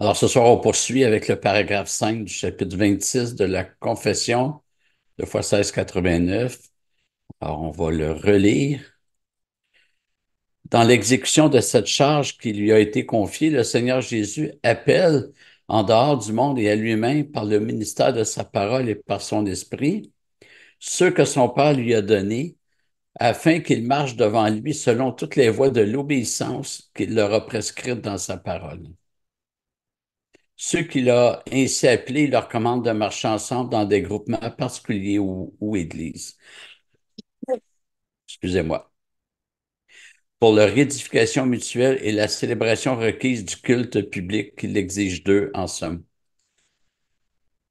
Alors ce soir, on poursuit avec le paragraphe 5 du chapitre 26 de la Confession de fois 1689. Alors on va le relire. Dans l'exécution de cette charge qui lui a été confiée, le Seigneur Jésus appelle en dehors du monde et à lui-même par le ministère de sa parole et par son esprit ceux que son Père lui a donnés afin qu'ils marchent devant lui selon toutes les voies de l'obéissance qu'il leur a prescrites dans sa parole. Ceux qui l'ont ainsi appelé leur commandent de marcher ensemble dans des groupements particuliers ou, églises. Excusez-moi. Pour leur édification mutuelle et la célébration requise du culte public qu'il exige d'eux, en somme.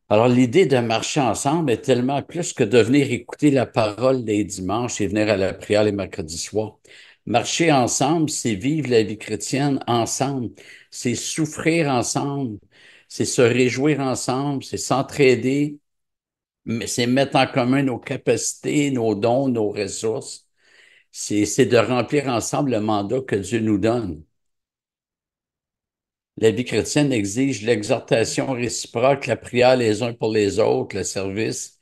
Alors, l'idée de marcher ensemble est tellement plus que de venir écouter la parole les dimanches et venir à la prière les mercredis soirs. Marcher ensemble, c'est vivre la vie chrétienne ensemble, c'est souffrir ensemble, c'est se réjouir ensemble, c'est s'entraider, mais c'est mettre en commun nos capacités, nos dons, nos ressources. C'est de remplir ensemble le mandat que Dieu nous donne. La vie chrétienne exige l'exhortation réciproque, la prière les uns pour les autres, le service.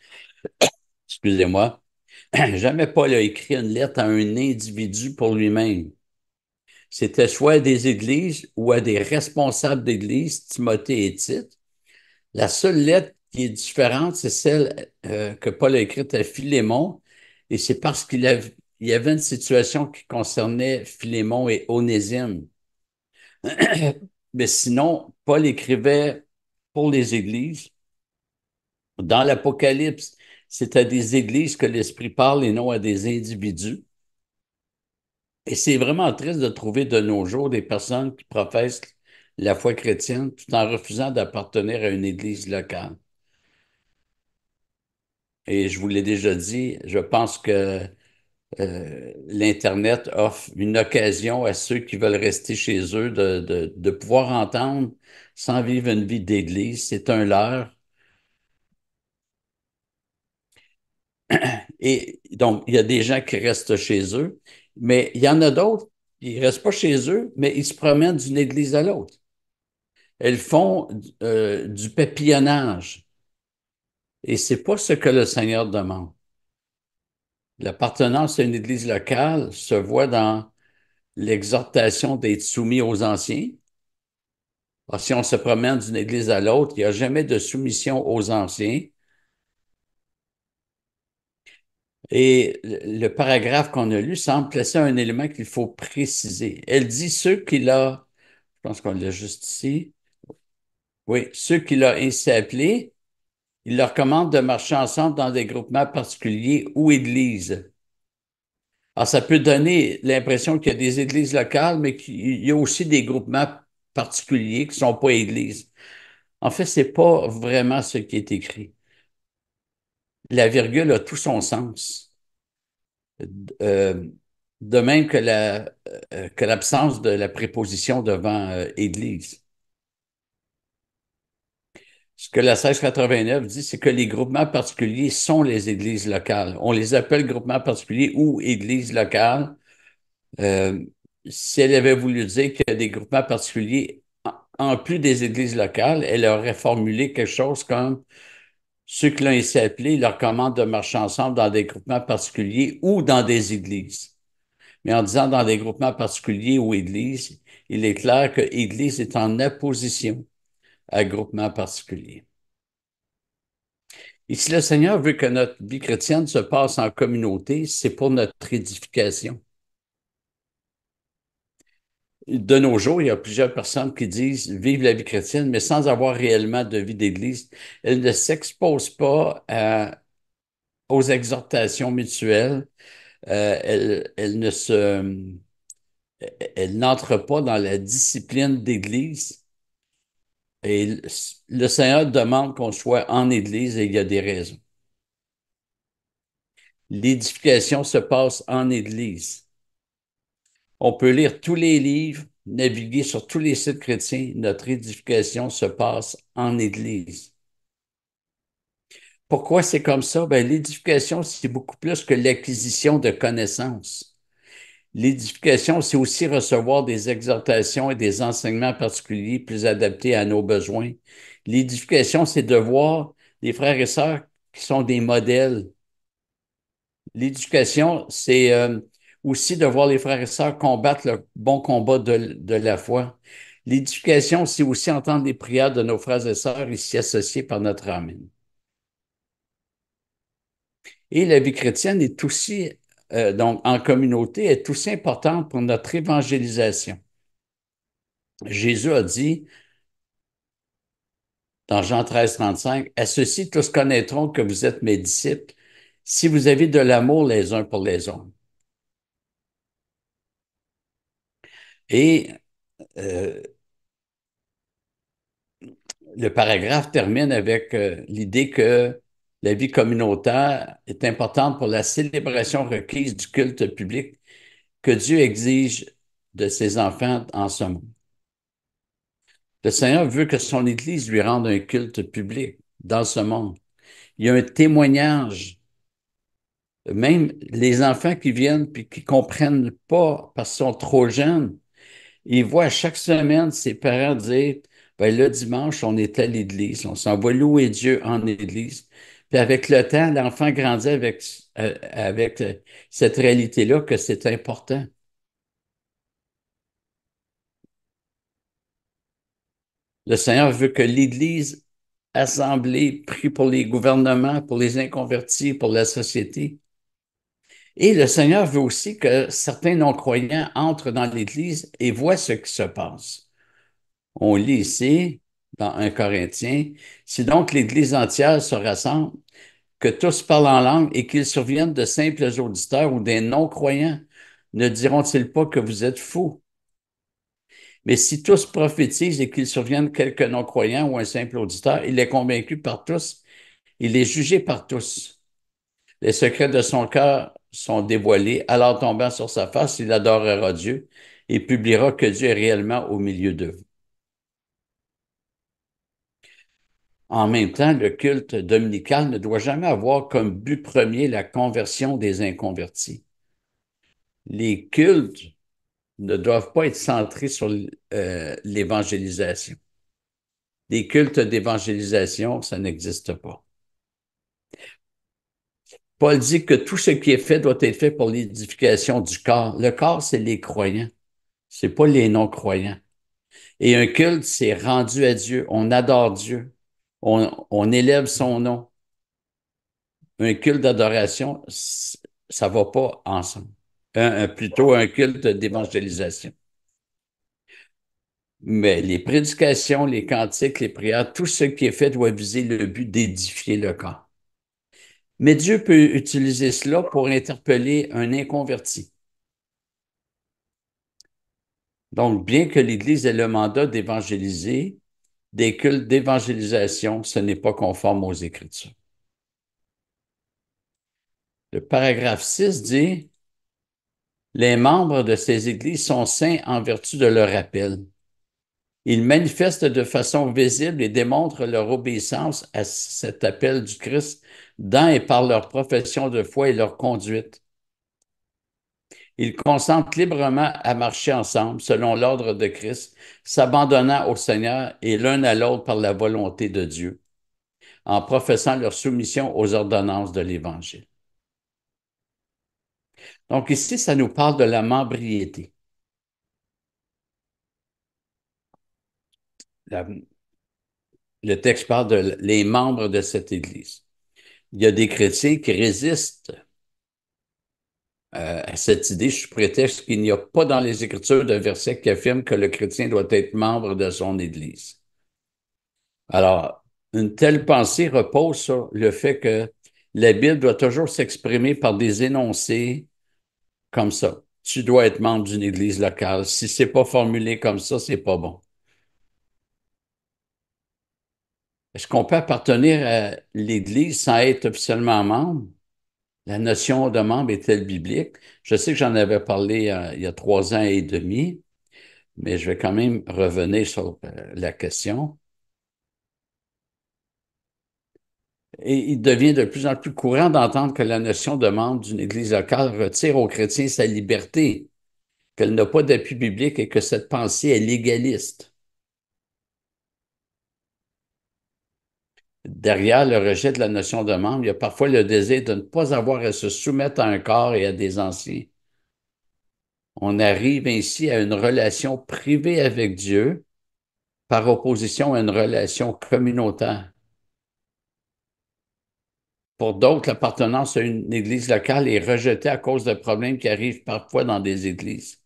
Excusez-moi. Jamais Paul a écrit une lettre à un individu pour lui-même c'était soit à des églises ou à des responsables d'églises, Timothée et Tite. La seule lettre qui est différente, c'est celle euh, que Paul a écrite à Philémon, et c'est parce qu'il y avait une situation qui concernait Philémon et Onésime. Mais sinon, Paul écrivait pour les églises. Dans l'Apocalypse, c'est à des églises que l'Esprit parle et non à des individus. Et c'est vraiment triste de trouver de nos jours des personnes qui professent la foi chrétienne tout en refusant d'appartenir à une église locale. Et je vous l'ai déjà dit, je pense que euh, l'Internet offre une occasion à ceux qui veulent rester chez eux de, de pouvoir entendre sans vivre une vie d'église. C'est un leurre. Et donc, il y a des gens qui restent chez eux mais il y en a d'autres, ils ne restent pas chez eux, mais ils se promènent d'une église à l'autre. Elles font euh, du papillonnage. Et ce n'est pas ce que le Seigneur demande. L'appartenance à une église locale se voit dans l'exhortation d'être soumis aux anciens. Ah, si on se promène d'une église à l'autre, il n'y a jamais de soumission aux anciens. Et le paragraphe qu'on a lu semble placer un élément qu'il faut préciser. Elle dit ceux qui a, je pense qu'on l'a juste ici, oui, ceux qui l'ont ainsi il leur commande de marcher ensemble dans des groupements particuliers ou églises. Alors, ça peut donner l'impression qu'il y a des églises locales, mais qu'il y a aussi des groupements particuliers qui ne sont pas églises. En fait, ce n'est pas vraiment ce qui est écrit la virgule a tout son sens. Euh, de même euh, que, l'absence de la préposition devant euh, Église. Ce que la 1689 dit, c'est que les groupements particuliers sont les églises locales. On les appelle groupements particuliers ou églises locales. si elle avait voulu dire qu'il y a des groupements particuliers en plus des églises locales, elle aurait formulé quelque chose comme ceux qui l'ont ainsi appelé leur commandent de marcher ensemble dans des groupements particuliers ou dans des églises. Mais en disant dans des groupements particuliers ou églises, il est clair que église est en opposition à groupement particulier. Et si le Seigneur veut que notre vie chrétienne se passe en communauté, c'est pour notre édification de nos jours, il y a plusieurs personnes qui disent vivre la vie chrétienne, mais sans avoir réellement de vie d'Église. Elles ne s'exposent pas aux exhortations mutuelles. Euh, elles, ne n'entrent pas dans la discipline d'Église. Et le Seigneur demande qu'on soit en Église et il y a des raisons. L'édification se passe en Église. On peut lire tous les livres, naviguer sur tous les sites chrétiens. Notre édification se passe en Église. Pourquoi c'est comme ça? Ben, l'édification, c'est beaucoup plus que l'acquisition de connaissances. L'édification, c'est aussi recevoir des exhortations et des enseignements particuliers plus adaptés à nos besoins. L'édification, c'est de voir les frères et sœurs qui sont des modèles. L'éducation, c'est euh, aussi de voir les frères et sœurs combattre le bon combat de, la foi. L'éducation, c'est aussi entendre les prières de nos frères et sœurs ici associés par notre Amen. Et la vie chrétienne est aussi, euh, donc en communauté, est aussi importante pour notre évangélisation. Jésus a dit dans Jean 13, 35, À ceux-ci tous connaîtront que vous êtes mes disciples si vous avez de l'amour les uns pour les autres. Et euh, le paragraphe termine avec euh, l'idée que la vie communautaire est importante pour la célébration requise du culte public que Dieu exige de ses enfants en ce monde. Le Seigneur veut que son Église lui rende un culte public dans ce monde. Il y a un témoignage. Même les enfants qui viennent et qui ne comprennent pas parce qu'ils sont trop jeunes, il voit chaque semaine ses parents dire ben le dimanche, on est à l'église, on s'en va louer Dieu en église. Puis avec le temps, l'enfant grandit avec, euh, avec euh, cette réalité-là que c'est important. Le Seigneur veut que l'Église assemblée prie pour les gouvernements, pour les inconvertis, pour la société. Et le Seigneur veut aussi que certains non-croyants entrent dans l'Église et voient ce qui se passe. On lit ici, dans 1 Corinthiens, si donc l'Église entière se rassemble, que tous parlent en langue et qu'ils surviennent de simples auditeurs ou des non-croyants, ne diront-ils pas que vous êtes fous? Mais si tous prophétisent et qu'ils surviennent quelques non-croyants ou un simple auditeur, il est convaincu par tous, il est jugé par tous. Les secrets de son cœur sont dévoilés, alors tombant sur sa face, il adorera Dieu et publiera que Dieu est réellement au milieu de vous. En même temps, le culte dominical ne doit jamais avoir comme but premier la conversion des inconvertis. Les cultes ne doivent pas être centrés sur euh, l'évangélisation. Les cultes d'évangélisation, ça n'existe pas. Paul dit que tout ce qui est fait doit être fait pour l'édification du corps. Le corps, c'est les croyants, c'est pas les non-croyants. Et un culte, c'est rendu à Dieu. On adore Dieu. On, élève son nom. Un culte d'adoration, ça va pas ensemble. plutôt un culte d'évangélisation. Mais les prédications, les cantiques, les prières, tout ce qui est fait doit viser le but d'édifier le corps. Mais Dieu peut utiliser cela pour interpeller un inconverti. Donc, bien que l'Église ait le mandat d'évangéliser, des cultes d'évangélisation, ce n'est pas conforme aux Écritures. Le paragraphe 6 dit, Les membres de ces églises sont saints en vertu de leur appel. Ils manifestent de façon visible et démontrent leur obéissance à cet appel du Christ dans et par leur profession de foi et leur conduite. Ils consentent librement à marcher ensemble selon l'ordre de Christ, s'abandonnant au Seigneur et l'un à l'autre par la volonté de Dieu, en professant leur soumission aux ordonnances de l'Évangile. Donc ici, ça nous parle de la membriété. le texte parle de les membres de cette Église. Il y a des chrétiens qui résistent euh, à cette idée sous prétexte qu'il n'y a pas dans les Écritures de verset qui affirme que le chrétien doit être membre de son Église. Alors, une telle pensée repose sur le fait que la Bible doit toujours s'exprimer par des énoncés comme ça. Tu dois être membre d'une église locale. Si c'est pas formulé comme ça, c'est pas bon. Est-ce qu'on peut appartenir à l'Église sans être officiellement membre? La notion de membre est-elle biblique? Je sais que j'en avais parlé euh, il y a trois ans et demi, mais je vais quand même revenir sur euh, la question. Et il devient de plus en plus courant d'entendre que la notion de membre d'une Église locale retire aux chrétiens sa liberté, qu'elle n'a pas d'appui biblique et que cette pensée est légaliste. derrière le rejet de la notion de membre, il y a parfois le désir de ne pas avoir à se soumettre à un corps et à des anciens. On arrive ainsi à une relation privée avec Dieu par opposition à une relation communautaire. Pour d'autres, l'appartenance à une église locale est rejetée à cause de problèmes qui arrivent parfois dans des églises.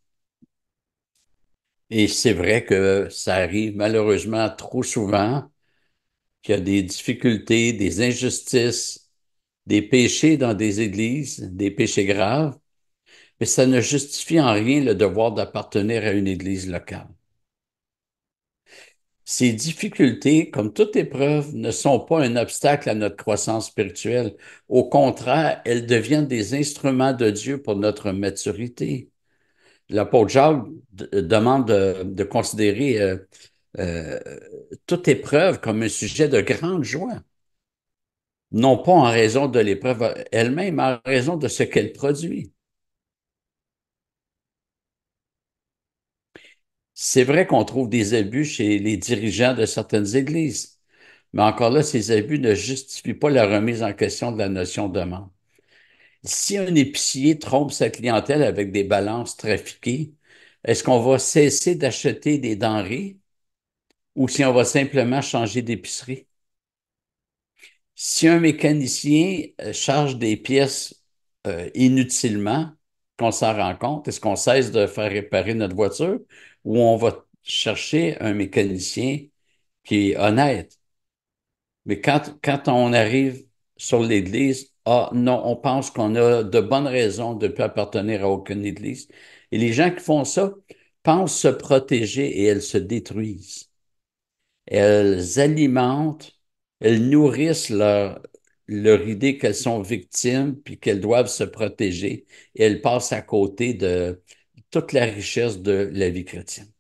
Et c'est vrai que ça arrive malheureusement trop souvent qu'il y a des difficultés, des injustices, des péchés dans des églises, des péchés graves, mais ça ne justifie en rien le devoir d'appartenir à une église locale. Ces difficultés, comme toute épreuve, ne sont pas un obstacle à notre croissance spirituelle. Au contraire, elles deviennent des instruments de Dieu pour notre maturité. L'apôtre Jacques demande de, considérer euh, euh, toute épreuve comme un sujet de grande joie. Non pas en raison de l'épreuve elle-même, mais en raison de ce qu'elle produit. C'est vrai qu'on trouve des abus chez les dirigeants de certaines églises, mais encore là, ces abus ne justifient pas la remise en question de la notion de demande. Si un épicier trompe sa clientèle avec des balances trafiquées, est-ce qu'on va cesser d'acheter des denrées ou si on va simplement changer d'épicerie. Si un mécanicien euh, charge des pièces euh, inutilement, qu'on s'en rend compte, est-ce qu'on cesse de faire réparer notre voiture ou on va chercher un mécanicien qui est honnête? Mais quand, on arrive sur l'Église, ah non, on pense qu'on a de bonnes raisons de ne plus appartenir à aucune Église. Et les gens qui font ça pensent se protéger et elles se détruisent elles alimentent, elles nourrissent leur, idée qu'elles sont victimes puis qu'elles doivent se protéger elles passent à côté de toute la richesse de la vie chrétienne.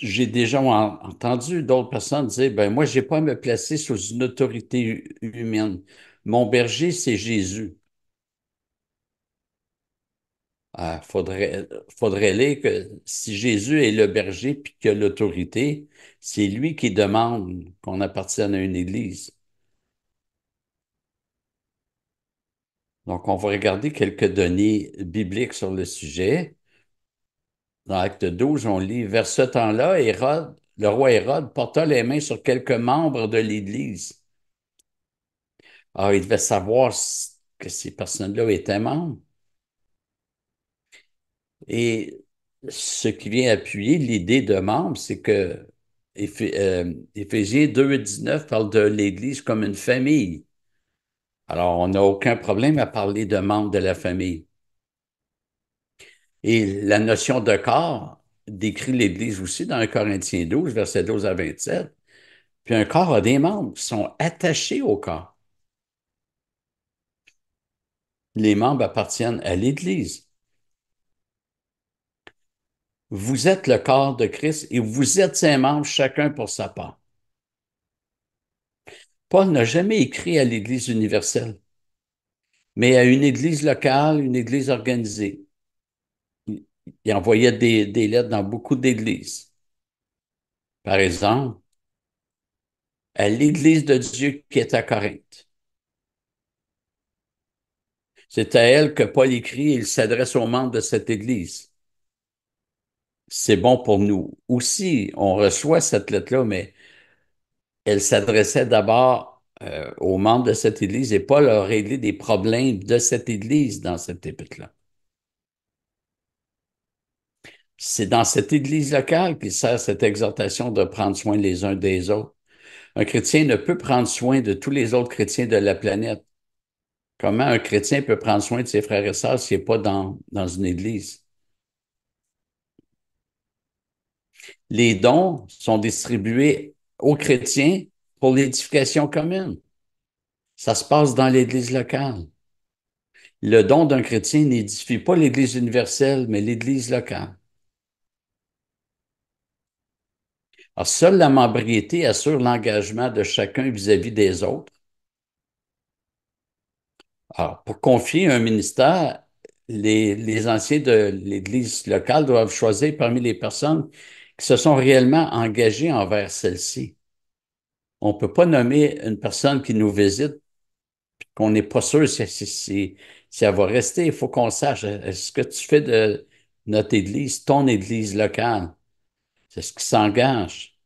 j'ai déjà entendu d'autres personnes dire ben moi n'ai pas à me placer sous une autorité humaine. Mon berger c'est Jésus. Il euh, faudrait, faudrait lire que si Jésus est le berger puis que l'autorité, c'est lui qui demande qu'on appartienne à une église. Donc, on va regarder quelques données bibliques sur le sujet. Dans Acte 12, on lit Vers ce temps-là, Hérode, le roi Hérode porta les mains sur quelques membres de l'Église. Alors, ah, il devait savoir que ces personnes-là étaient membres. Et ce qui vient appuyer l'idée de membre, c'est que euh, Éphésiens 2, 19 parle de l'Église comme une famille. Alors, on n'a aucun problème à parler de membres de la famille. Et la notion de corps décrit l'Église aussi dans 1 Corinthiens 12, versets 12 à 27. Puis un corps a des membres qui sont attachés au corps. Les membres appartiennent à l'Église vous êtes le corps de Christ et vous êtes ses membres, chacun pour sa part. Paul n'a jamais écrit à l'Église universelle, mais à une Église locale, une Église organisée. Il envoyait des, des lettres dans beaucoup d'Églises. Par exemple, à l'Église de Dieu qui est à Corinthe. C'est à elle que Paul écrit et il s'adresse aux membres de cette Église c'est bon pour nous. Aussi, on reçoit cette lettre-là, mais elle s'adressait d'abord euh, aux membres de cette Église et pas leur régler des problèmes de cette Église dans cette épître-là. C'est dans cette Église locale qu'il sert cette exhortation de prendre soin les uns des autres. Un chrétien ne peut prendre soin de tous les autres chrétiens de la planète. Comment un chrétien peut prendre soin de ses frères et sœurs s'il n'est pas dans une Église? les dons sont distribués aux chrétiens pour l'édification commune. Ça se passe dans l'Église locale. Le don d'un chrétien n'édifie pas l'Église universelle, mais l'Église locale. Alors, seule la membriété assure l'engagement de chacun vis-à-vis des autres. pour confier un ministère, les anciens de l'Église locale doivent choisir parmi les personnes se sont réellement engagés envers celle-ci. On ne peut pas nommer une personne qui nous visite qu'on n'est pas sûr si, si, si, elle va rester. Il faut qu'on sache ce que tu fais de notre Église, ton Église locale. C'est ce qui s'engage.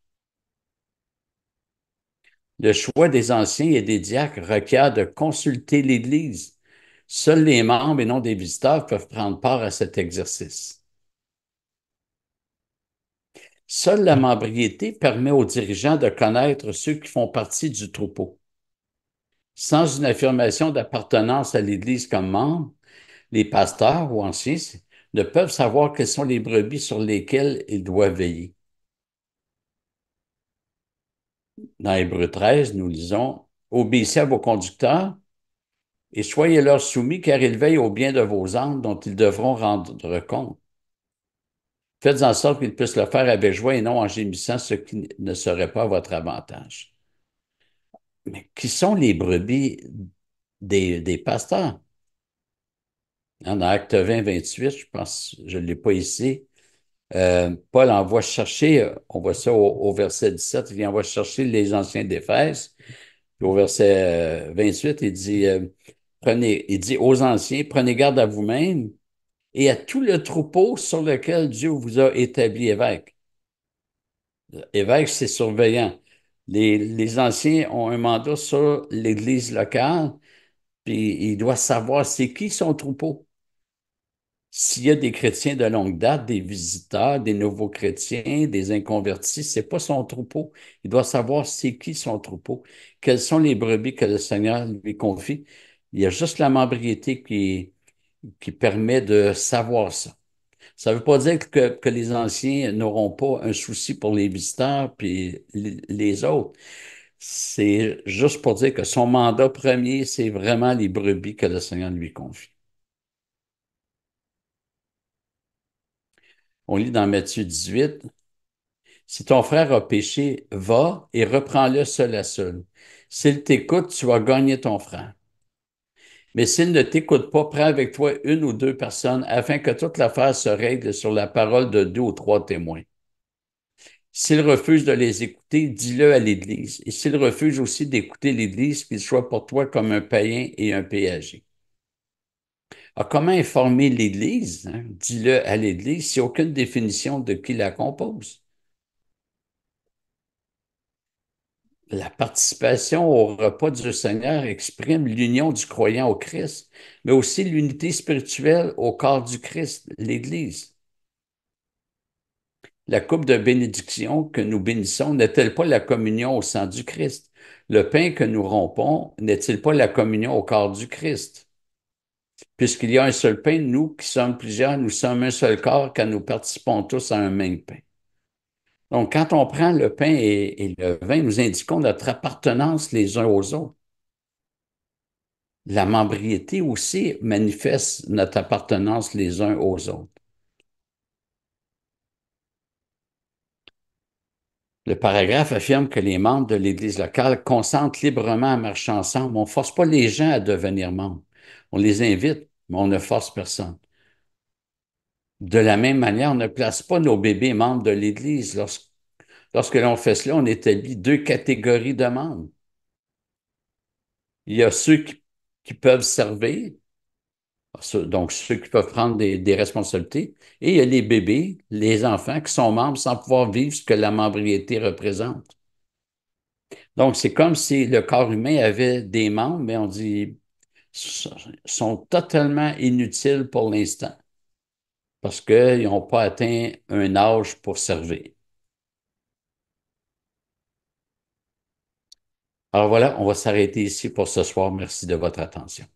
Le choix des anciens et des diacres requiert de consulter l'Église. Seuls les membres et non des visiteurs peuvent prendre part à cet exercice. Seule la membriété permet aux dirigeants de connaître ceux qui font partie du troupeau. Sans une affirmation d'appartenance à l'Église comme membre, les pasteurs ou anciens ne peuvent savoir quelles sont les brebis sur lesquelles ils doivent veiller. Dans Hébreu 13, nous lisons Obéissez à vos conducteurs et soyez-leur soumis car ils veillent au bien de vos âmes dont ils devront rendre compte. Faites en sorte qu'ils puissent le faire avec joie et non en gémissant, ce qui ne serait pas à votre avantage. Mais qui sont les brebis des, des pasteurs? Dans Acte 20, 28, je pense, je ne l'ai pas ici. Euh, Paul envoie chercher, on voit ça au, verset 17, il envoie chercher les anciens d'Éphèse. Au verset 28, euh, il dit, euh, prenez, il dit aux anciens, prenez garde à vous-même et à tout le troupeau sur lequel Dieu vous a établi évêque. Évêque, c'est surveillant. Les, les, anciens ont un mandat sur l'Église locale, puis il doit savoir c'est qui son troupeau. S'il y a des chrétiens de longue date, des visiteurs, des nouveaux chrétiens, des inconvertis, c'est pas son troupeau. Il doit savoir c'est qui son troupeau, quelles sont les brebis que le Seigneur lui confie. Il y a juste la membriété qui, qui permet de savoir ça. Ça ne veut pas dire que, les anciens n'auront pas un souci pour les visiteurs puis les autres. C'est juste pour dire que son mandat premier, c'est vraiment les brebis que le Seigneur lui confie. On lit dans Matthieu 18, Si ton frère a péché, va et reprends-le seul à seul. S'il t'écoute, tu vas gagner ton frère. Mais s'il ne t'écoute pas, prends avec toi une ou deux personnes afin que toute l'affaire se règle sur la parole de deux ou trois témoins. S'il refuse de les écouter, dis-le à l'Église. Et s'il refuse aussi d'écouter l'Église, qu'il soit pour toi comme un païen et un péager. Alors, comment informer l'Église? Hein? Dis-le à l'Église si aucune définition de qui la compose. la participation au repas du Seigneur exprime l'union du croyant au Christ, mais aussi l'unité spirituelle au corps du Christ, l'Église. La coupe de bénédiction que nous bénissons n'est-elle pas la communion au sang du Christ? Le pain que nous rompons n'est-il pas la communion au corps du Christ? Puisqu'il y a un seul pain, nous qui sommes plusieurs, nous sommes un seul corps car nous participons tous à un même pain. Donc, quand on prend le pain et, le vin, nous indiquons notre appartenance les uns aux autres. La membriété aussi manifeste notre appartenance les uns aux autres. Le paragraphe affirme que les membres de l'Église locale consentent librement à marcher ensemble. On ne force pas les gens à devenir membres. On les invite, mais on ne force personne. De la même manière, on ne place pas nos bébés membres de l'Église. Lorsque, lorsque l'on fait cela, on établit deux catégories de membres. Il y a ceux qui, peuvent servir, donc ceux qui peuvent prendre des, responsabilités, et il y a les bébés, les enfants qui sont membres sans pouvoir vivre ce que la membriété représente. Donc, c'est comme si le corps humain avait des membres, mais on dit, sont totalement inutiles pour l'instant parce qu'ils n'ont pas atteint un âge pour servir. Alors voilà, on va s'arrêter ici pour ce soir. Merci de votre attention.